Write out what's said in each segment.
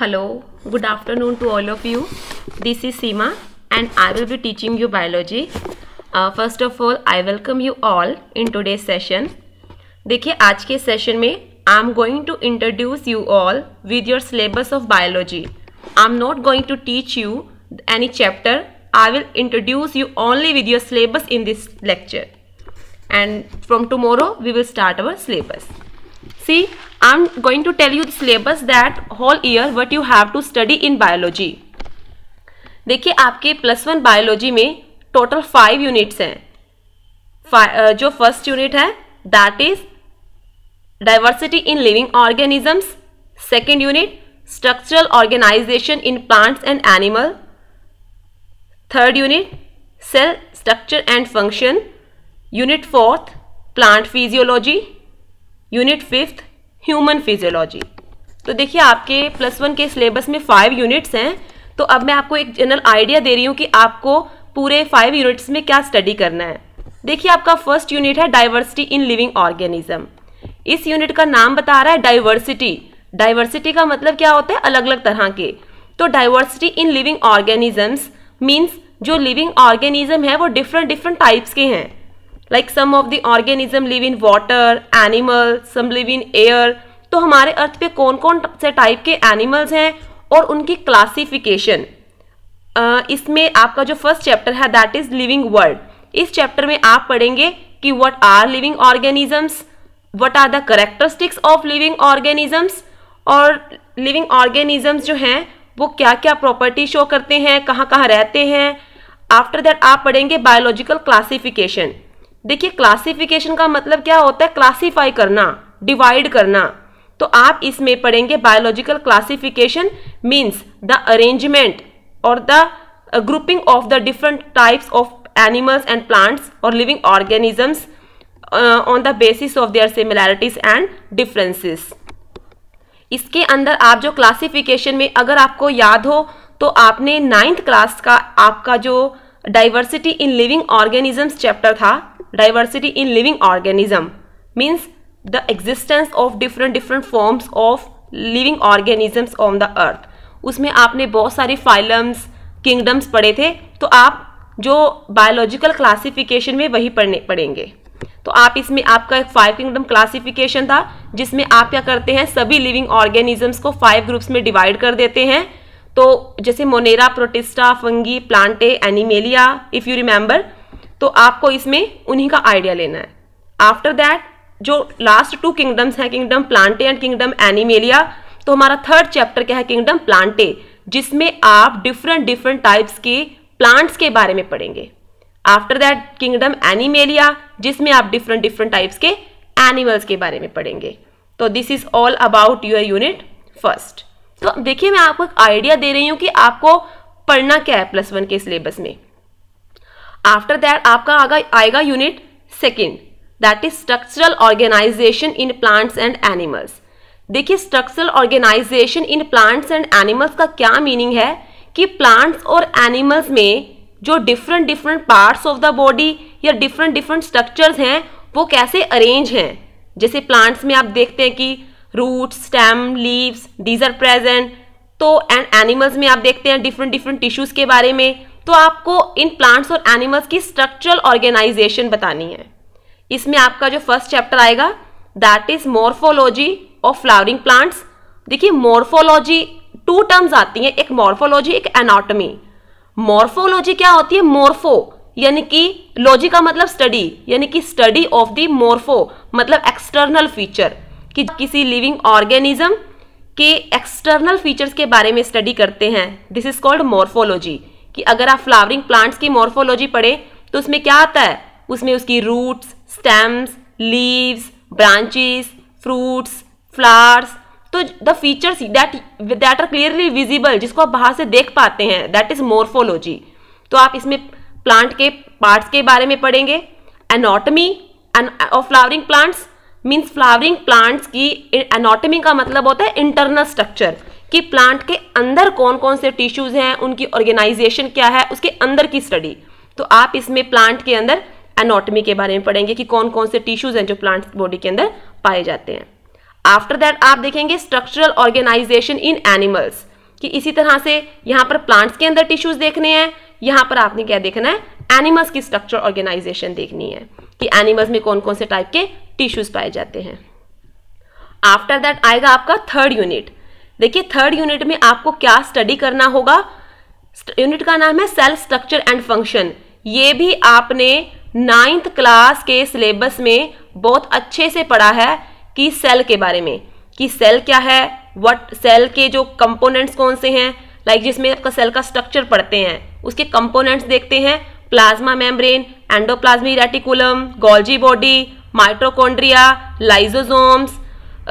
Hello good afternoon to all of you this is Seema and I will be teaching you biology first of all I welcome you all in today session देखिए आज के सेशन में I am going to introduce you all with your syllabus of biology I am not going to teach you any chapter I will introduce you only with your syllabus in this lecture and from tomorrow we will start our syllabus see i'm going to tell you the syllabus that whole year what you have to study in biology देखिए आपके plus one biology में total five units हैं जो first unit है that is diversity in living organisms second unit structural organisation in plants and animal third unit cell structure and function unit fourth plant physiology unit fifth human physiology तो देखिए आपके plus one के syllabus में five units हैं तो अब मैं आपको एक जनरल आइडिया दे रही हूँ कि आपको पूरे फाइव यूनिट्स में क्या स्टडी करना है देखिए आपका फर्स्ट यूनिट है डाइवर्सिटी इन लिविंग ऑर्गेनिज्म इस यूनिट का नाम बता रहा है डाइवर्सिटी डाइवर्सिटी का मतलब क्या होता है अलग अलग तरह के तो diversity in living organisms means जो लिविंग ऑर्गेनिज्म है वो डिफरेंट डिफरेंट टाइप्स के हैं like some of the organism live in water animal some live in air तो हमारे अर्थ पे कौन कौन से टाइप के एनिमल्स हैं और उनकी क्लासिफिकेशन इसमें आपका जो फर्स्ट चैप्टर है दैट इज लिविंग वर्ल्ड इस चैप्टर में आप पढ़ेंगे कि what are living organisms what are the characteristics of living organisms और लिविंग ऑर्गेनिजम्स जो हैं वो क्या क्या प्रॉपर्टी शो करते हैं कहाँ कहाँ रहते हैं आफ्टर दैट आप पढ़ेंगे बायोलॉजिकल क्लासिफिकेशन देखिए क्लासिफिकेशन का मतलब क्या होता है क्लासीफाई करना डिवाइड करना तो आप इसमें पढ़ेंगे biological classification means the arrangement और the grouping of the different types of animals and plants और living organisms on the basis of their similarities and differences इसके अंदर आप जो क्लासिफिकेशन में अगर आपको याद हो तो आपने नाइन्थ क्लास का आपका जो diversity in living organisms chapter था diversity in living organism means the existence of different different forms of living organisms on the earth उसमें आपने बहुत सारे फाइलम्स किंगडम्स पढ़े थे तो आप जो बायोलॉजिकल क्लासिफिकेशन में वही पढ़ने पढ़ेंगे तो आप इसमें आपका एक फाइव किंगडम क्लासिफिकेशन था जिसमें आप क्या करते हैं सभी लिविंग ऑर्गेनिजम्स को फाइव ग्रुप्स में डिवाइड कर देते हैं तो जैसे Monera Protista Fungi Plantae Animalia if you remember तो आपको इसमें उन्हीं का आइडिया लेना है आफ्टर दैट जो लास्ट टू किंगडम्स हैं kingdom Plantae and kingdom Animalia तो हमारा थर्ड चैप्टर क्या है किंगडम प्लांटे जिसमें आप डिफरेंट डिफरेंट टाइप्स के प्लांट्स के बारे में पढ़ेंगे आफ्टर दैट किंगडम एनिमेलिया जिसमें आप डिफरेंट डिफरेंट टाइप्स के एनिमल्स के बारे में पढ़ेंगे तो this is all about your unit first तो देखिए मैं आपको एक आइडिया दे रही हूँ कि आपको पढ़ना क्या है प्लस वन के सिलेबस में आफ्टर दैट आपका आगा आएगा unit second that is structural organisation in plants and animals देखिए structural organisation in plants and animals का क्या मीनिंग है कि प्लांट्स और एनिमल्स में जो different different parts of the body या डिफरेंट डिफरेंट स्ट्रक्चर्स हैं वो कैसे अरेंज हैं जैसे प्लांट्स में आप देखते हैं कि root stem leaves these are present तो एंड एनिमल्स में आप देखते हैं डिफरेंट डिफरेंट टिश्यूज के बारे में तो आपको इन प्लांट्स और एनिमल्स की स्ट्रक्चरल ऑर्गेनाइजेशन बतानी है इसमें आपका जो फर्स्ट चैप्टर आएगा that is morphology of flowering plants देखिए मॉर्फोलॉजी टू टर्म्स आती हैं एक मॉर्फोलॉजी एक एनाटॉमी मॉर्फोलॉजी क्या होती है मॉर्फो यानी कि लॉजी का मतलब स्टडी यानी कि स्टडी ऑफ द मॉर्फो मतलब एक्सटर्नल फीचर कि किसी लिविंग ऑर्गेनिज्म के एक्सटर्नल फीचर्स के बारे में स्टडी करते हैं दिस इज कॉल्ड मॉर्फोलॉजी कि अगर आप फ्लावरिंग प्लांट्स की मॉर्फोलॉजी पढ़े तो उसमें क्या आता है उसमें उसकी roots stems leaves branches fruits flowers तो the features that that are clearly visible जिसको आप बाहर से देख पाते हैं दैट इज मोर्फोलॉजी तो आप इसमें प्लांट के पार्ट्स के बारे में पढ़ेंगे anatomy and of flowering plants means flowering plants की एनाटमी का मतलब होता है इंटरनल स्ट्रक्चर कि प्लांट के अंदर कौन कौन से टिश्यूज हैं उनकी ऑर्गेनाइजेशन क्या है उसके अंदर की स्टडी तो आप इसमें प्लांट के अंदर एनाटमी के बारे में पढ़ेंगे कि कौन कौन से टिश्यूज हैं जो प्लांट बॉडी के अंदर पाए जाते हैं आफ्टर दैट आप देखेंगे स्ट्रक्चरल ऑर्गेनाइजेशन इन एनिमल्स कि इसी तरह से यहाँ पर प्लांट्स के अंदर टिश्यूज देखने हैं यहाँ पर आपने क्या देखना है एनिमल्स की स्ट्रक्चर ऑर्गेनाइजेशन देखनी है कि एनिमल्स में कौन कौन से टाइप के टिश्यूज पाए जाते हैं आफ्टर दैट आएगा आपका थर्ड यूनिट देखिए थर्ड यूनिट में आपको क्या स्टडी करना होगा यूनिट का नाम है सेल स्ट्रक्चर एंड फंक्शन ये भी आपने नाइन्थ क्लास के सिलेबस में बहुत अच्छे से पढ़ा है कि सेल के बारे में कि सेल क्या है वट सेल के जो कंपोनेंट्स कौन से हैं लाइक जिसमें आपका सेल का स्ट्रक्चर पढ़ते हैं उसके कंपोनेंट्स देखते हैं plasma membrane endoplasmic reticulum Golgi body mitochondria lysosomes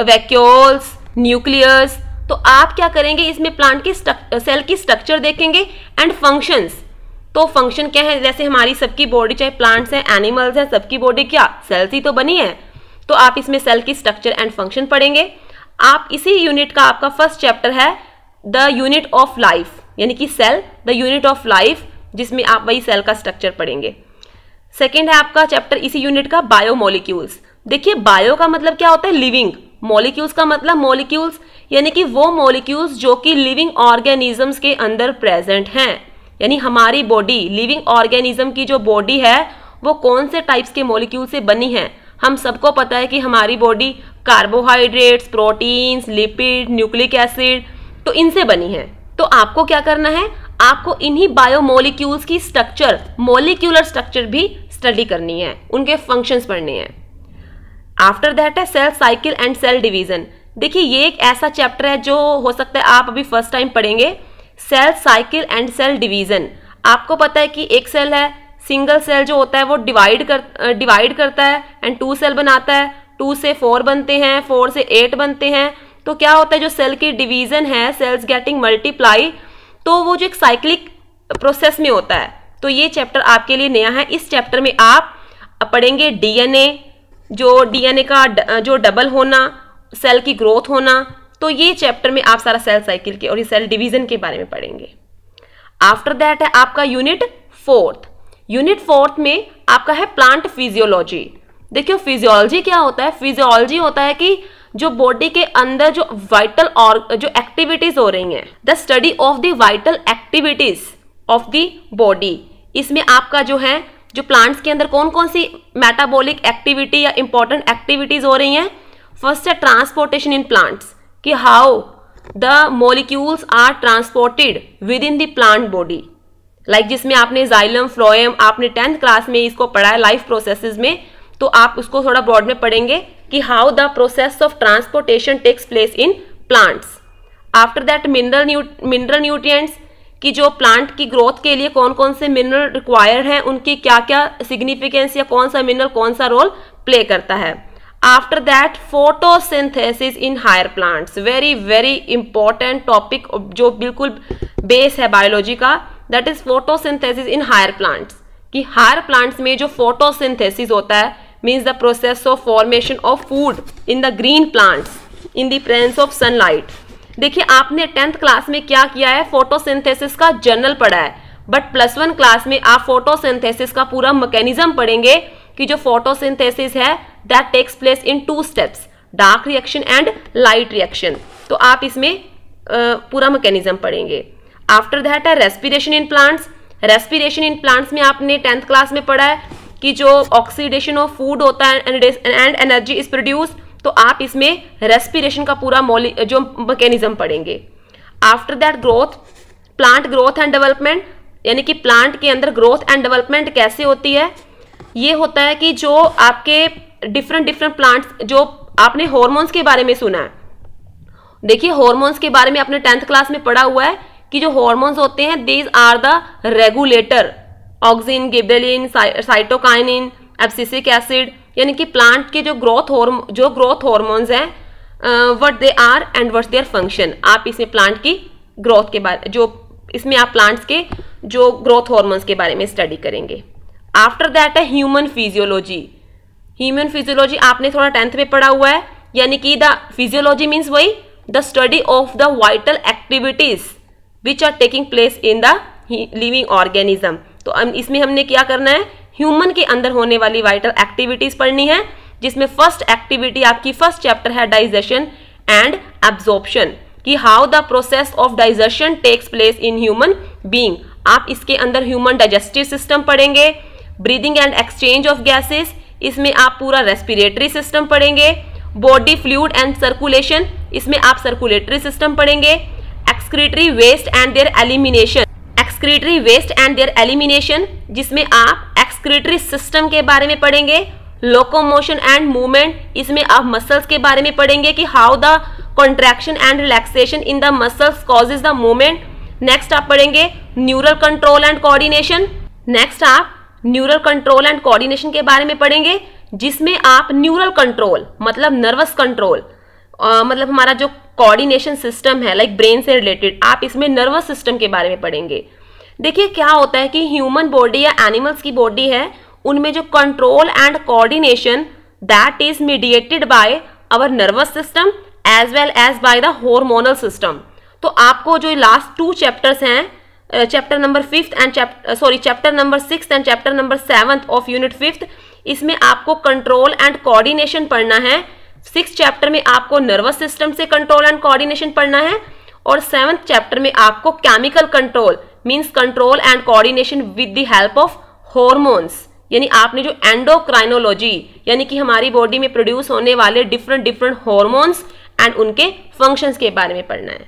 vacuoles nucleus तो आप क्या करेंगे इसमें प्लांट की सेल की स्ट्रक्चर देखेंगे एंड फंक्शंस तो फंक्शन क्या है जैसे हमारी सबकी बॉडी चाहे प्लांट्स हैं एनिमल्स हैं सबकी बॉडी क्या सेल्स ही तो बनी है तो आप इसमें सेल की स्ट्रक्चर एंड फंक्शन पढ़ेंगे आप इसी यूनिट का आपका फर्स्ट चैप्टर है द यूनिट ऑफ लाइफ यानी कि cell the unit of life जिसमें आप वही सेल का स्ट्रक्चर पढ़ेंगे सेकेंड है आपका चैप्टर इसी यूनिट का बायो बायोमोलिक्यूल्स देखिए बायो का मतलब क्या होता है लिविंग मॉलिक्यूल्स का मतलब मॉलिक्यूल्स यानी कि वो मॉलिक्यूल्स जो कि लिविंग ऑर्गेनिजम्स के अंदर प्रेजेंट हैं यानी हमारी बॉडी लिविंग ऑर्गेनिज्म की जो बॉडी है वो कौन से टाइप्स के मॉलिक्यूल से बनी है हम सबको पता है कि हमारी body carbohydrates proteins lipid nucleic acid तो इनसे बनी है तो आपको क्या करना है आपको इन्हीं बायोमोलिक्यूल्स की स्ट्रक्चर मोलिक्यूलर स्ट्रक्चर भी स्टडी करनी है उनके फंक्शंस पढ़ने हैं आफ्टर दैट है cell cycle and cell division देखिए ये एक ऐसा चैप्टर है जो हो सकता है आप अभी फर्स्ट टाइम पढ़ेंगे cell cycle and cell division आपको पता है कि एक सेल है सिंगल सेल जो होता है वो डिवाइड कर डिवाइड करता है एंड टू सेल बनाता है टू से फोर बनते हैं फोर से एट बनते हैं तो क्या होता है जो सेल की डिवीजन है सेल्स गेटिंग मल्टीप्लाई तो वो जो एक साइक्लिक प्रोसेस में होता है तो ये चैप्टर आपके लिए नया है इस चैप्टर में आप पढ़ेंगे डीएनए जो डीएनए का ड, जो डबल होना सेल की ग्रोथ होना तो ये चैप्टर में आप सारा सेल साइकिल के और ये सेल डिवीजन के बारे में पढ़ेंगे आफ्टर दैट है आपका यूनिट फोर्थ यूनिट फोर्थ में आपका है प्लांट फिजियोलॉजी देखियो फिजियोलॉजी क्या होता है फिजियोलॉजी होता है कि जो बॉडी के अंदर जो वाइटल और जो एक्टिविटीज हो रही हैं the study of the vital activities of the body इसमें आपका जो है जो प्लांट्स के अंदर कौन कौन सी मेटाबॉलिक एक्टिविटी या इंपॉर्टेंट एक्टिविटीज हो रही हैं फर्स्ट है ट्रांसपोर्टेशन इन प्लांट्स कि how the molecules are transported within the plant body like जिसमें आपने जाइलम फ्लोएम आपने टेंथ क्लास में इसको पढ़ा है लाइफ प्रोसेसेस में तो आप उसको थोड़ा ब्रॉड में पढ़ेंगे कि how the process of transportation takes place in plants after that mineral mineral nutrients कि जो प्लांट की ग्रोथ के लिए कौन कौन से मिनरल रिक्वायर्ड हैं उनकी क्या क्या सिग्निफिकेंस या कौन सा मिनरल कौन सा रोल प्ले करता है after that photosynthesis in higher plants very very important topic जो बिल्कुल बेस है बायोलॉजी का that is photosynthesis in higher plants कि हायर प्लांट्स में जो फोटोसिंथेसिस होता है means the process of formation of food in the green plants in the presence of sunlight देखिए आपने टेंथ क्लास में क्या किया है फोटोसिंथेसिस का जर्नल पढ़ा है बट प्लस वन क्लास में आप फोटोसिंथेसिस का पूरा मैकेनिज्म पढ़ेंगे कि जो फोटोसिंथेसिस है that takes place in two steps dark reaction and light reaction तो आप इसमें पूरा मैकेनिज्म पढ़ेंगे आफ्टर दैट है respiration in plants respiration in plants में आपने टेंथ क्लास में पढ़ा है कि जो ऑक्सीडेशन ऑफ फूड होता है एंड एनर्जी इज प्रोड्यूस तो आप इसमें रेस्पिरेशन का पूरा जो मैकेनिज्म पढ़ेंगे after that growth plant growth and development यानी कि प्लांट के अंदर ग्रोथ एंड डेवलपमेंट कैसे होती है ये होता है कि जो आपके डिफरेंट डिफरेंट प्लांट्स जो आपने हॉर्मोन्स के बारे में सुना है देखिए हॉर्मोन्स के बारे में आपने टेंथ क्लास में पढ़ा हुआ है कि जो हॉर्मोन्स होते हैं these are the regulator auxin gibberellin cytokinin abscisic acid यानी कि प्लांट के जो ग्रोथ हॉर्म जो ग्रोथ हॉर्मोन्स हैं what they are and what their function आप इसमें प्लांट की ग्रोथ के बारे जो इसमें आप प्लांट्स के जो ग्रोथ हॉर्मोन्स के बारे में स्टडी करेंगे आफ्टर दैट है ह्यूमन फिजियोलॉजी ह्यूमन फिजियोलॉजी आपने थोड़ा टेंथ में पढ़ा हुआ है यानी कि द फिजियोलॉजी मीन्स वही the study of the vital activities which are taking place in the living organism तो इसमें हमने क्या करना है ह्यूमन के अंदर होने वाली वाइटल एक्टिविटीज पढ़नी है जिसमें फर्स्ट एक्टिविटी आपकी फर्स्ट चैप्टर है डाइजेशन एंड एब्जॉर्प्शन कि how the process of digestion takes place in human being आप इसके अंदर ह्यूमन डाइजेस्टिव सिस्टम पढ़ेंगे breathing and exchange of gases इसमें आप पूरा रेस्पिरेटरी सिस्टम पढ़ेंगे बॉडी फ्लूड एंड सर्कुलेशन इसमें आप सर्कुलेटरी सिस्टम पढ़ेंगे excretory waste and their elimination excretory waste and their elimination जिसमें आप एक्सक्रीटरी सिस्टम के बारे में पढ़ेंगे लोकोमोशन एंड मूवमेंट इसमें आप मसल्स के बारे में पढ़ेंगे कि how the contraction and relaxation in the muscles causes the movement next आप पढ़ेंगे neural control and coordination next आप न्यूरल कंट्रोल एंड कोऑर्डिनेशन के बारे में पढ़ेंगे जिसमें आप न्यूरल कंट्रोल मतलब नर्वस कंट्रोल मतलब हमारा जो कोऑर्डिनेशन सिस्टम है लाइक ब्रेन से रिलेटेड आप इसमें नर्वस सिस्टम के बारे में पढ़ेंगे देखिए क्या होता है कि ह्यूमन बॉडी या एनिमल्स की बॉडी है उनमें जो control and coordination that is mediated by our nervous system as well as by the hormonal system तो आपको जो लास्ट टू चैप्टर्स हैं chapter number fifth and chapter sorry chapter number six and chapter number seventh of unit fifth इसमें आपको control and coordination पढ़ना है six chapter में आपको नर्वस सिस्टम से कंट्रोल एंड कोऑर्डिनेशन पढ़ना है और सेवन्थ चैप्टर में आपको chemical control means control and coordination with the help of hormones यानी आपने जो एंडोक्राइनोलॉजी यानी कि हमारी बॉडी में प्रोड्यूस होने वाले डिफरेंट डिफरेंट हॉर्मोन्स एंड उनके फंक्शंस के बारे में पढ़ना है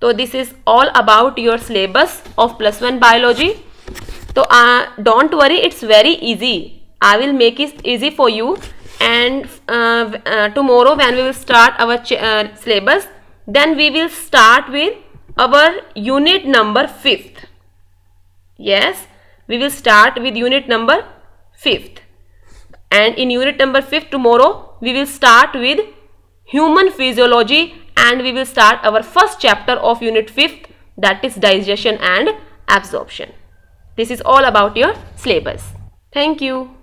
तो this is all about your syllabus of plus one biology तो don't worry it's very easy I will make it easy for you and uh, uh, tomorrow when we will start our uh, syllabus then we will start with our unit number 5th. Yes, we will start with unit number 5th. And in unit number 5th tomorrow, we will start with human physiology and we will start our first chapter of unit 5th that is digestion and absorption. This is all about your syllabus. Thank you.